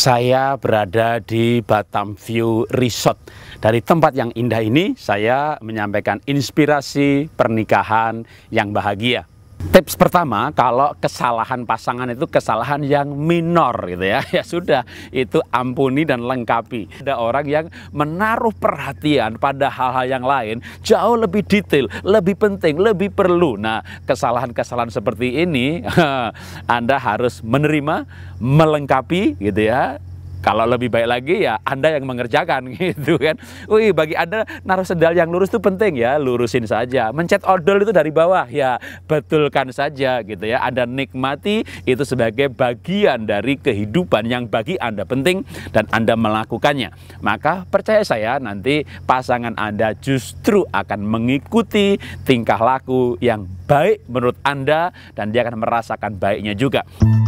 saya berada di Batam View Resort. Dari tempat yang indah ini, saya menyampaikan inspirasi pernikahan yang bahagia. Tips pertama, kalau kesalahan pasangan itu kesalahan yang minor gitu ya, ya sudah itu ampuni dan lengkapi. Ada orang yang menaruh perhatian pada hal-hal yang lain jauh lebih detail, lebih penting, lebih perlu. Nah, kesalahan-kesalahan seperti ini Anda harus menerima, melengkapi gitu ya, kalau lebih baik lagi ya Anda yang mengerjakan gitu kan. Wih, bagi Anda naruh sedal yang lurus itu penting ya, lurusin saja. Mencet odol itu dari bawah ya, betulkan saja gitu ya. Anda nikmati itu sebagai bagian dari kehidupan yang bagi Anda penting dan Anda melakukannya. Maka percaya saya nanti pasangan Anda justru akan mengikuti tingkah laku yang baik menurut Anda dan dia akan merasakan baiknya juga.